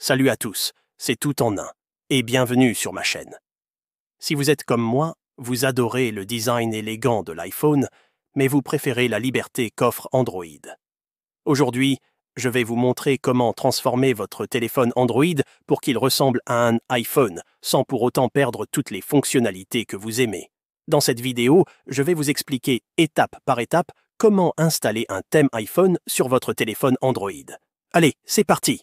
Salut à tous, c'est tout en un, et bienvenue sur ma chaîne. Si vous êtes comme moi, vous adorez le design élégant de l'iPhone, mais vous préférez la liberté qu'offre Android. Aujourd'hui, je vais vous montrer comment transformer votre téléphone Android pour qu'il ressemble à un iPhone, sans pour autant perdre toutes les fonctionnalités que vous aimez. Dans cette vidéo, je vais vous expliquer étape par étape comment installer un thème iPhone sur votre téléphone Android. Allez, c'est parti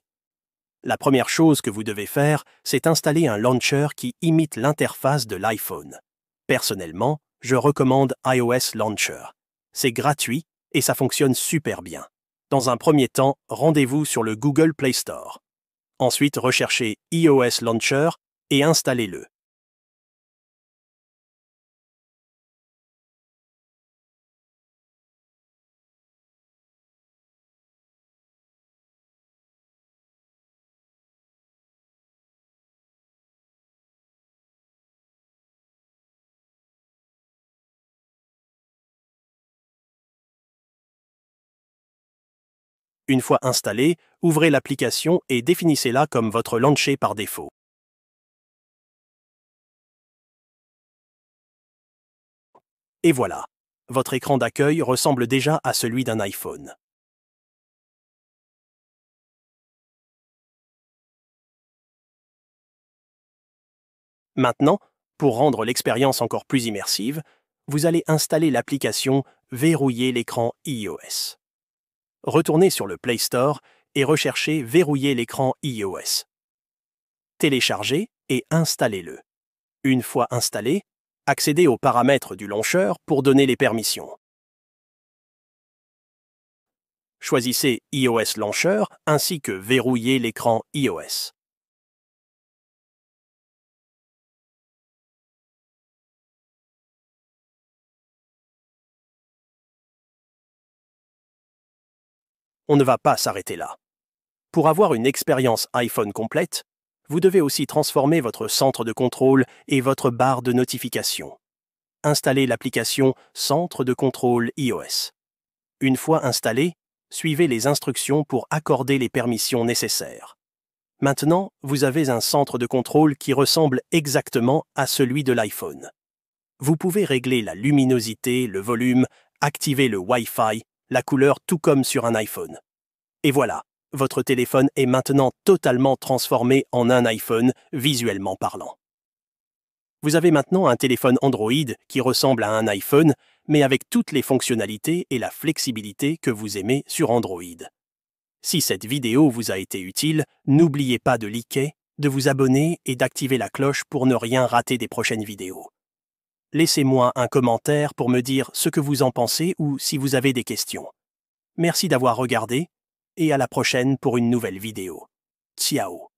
la première chose que vous devez faire, c'est installer un launcher qui imite l'interface de l'iPhone. Personnellement, je recommande iOS Launcher. C'est gratuit et ça fonctionne super bien. Dans un premier temps, rendez-vous sur le Google Play Store. Ensuite, recherchez iOS Launcher et installez-le. Une fois installé, ouvrez l'application et définissez-la comme votre launcher par défaut. Et voilà, votre écran d'accueil ressemble déjà à celui d'un iPhone. Maintenant, pour rendre l'expérience encore plus immersive, vous allez installer l'application Verrouiller l'écran iOS retournez sur le Play Store et recherchez Verrouiller l'écran iOS. Téléchargez et installez-le. Une fois installé, accédez aux paramètres du launcher pour donner les permissions. Choisissez iOS Launcher ainsi que Verrouiller l'écran iOS. on ne va pas s'arrêter là. Pour avoir une expérience iPhone complète, vous devez aussi transformer votre centre de contrôle et votre barre de notification. Installez l'application Centre de contrôle iOS. Une fois installé, suivez les instructions pour accorder les permissions nécessaires. Maintenant, vous avez un centre de contrôle qui ressemble exactement à celui de l'iPhone. Vous pouvez régler la luminosité, le volume, activer le Wi-Fi la couleur tout comme sur un iPhone. Et voilà, votre téléphone est maintenant totalement transformé en un iPhone, visuellement parlant. Vous avez maintenant un téléphone Android qui ressemble à un iPhone, mais avec toutes les fonctionnalités et la flexibilité que vous aimez sur Android. Si cette vidéo vous a été utile, n'oubliez pas de liker, de vous abonner et d'activer la cloche pour ne rien rater des prochaines vidéos laissez-moi un commentaire pour me dire ce que vous en pensez ou si vous avez des questions. Merci d'avoir regardé, et à la prochaine pour une nouvelle vidéo. Ciao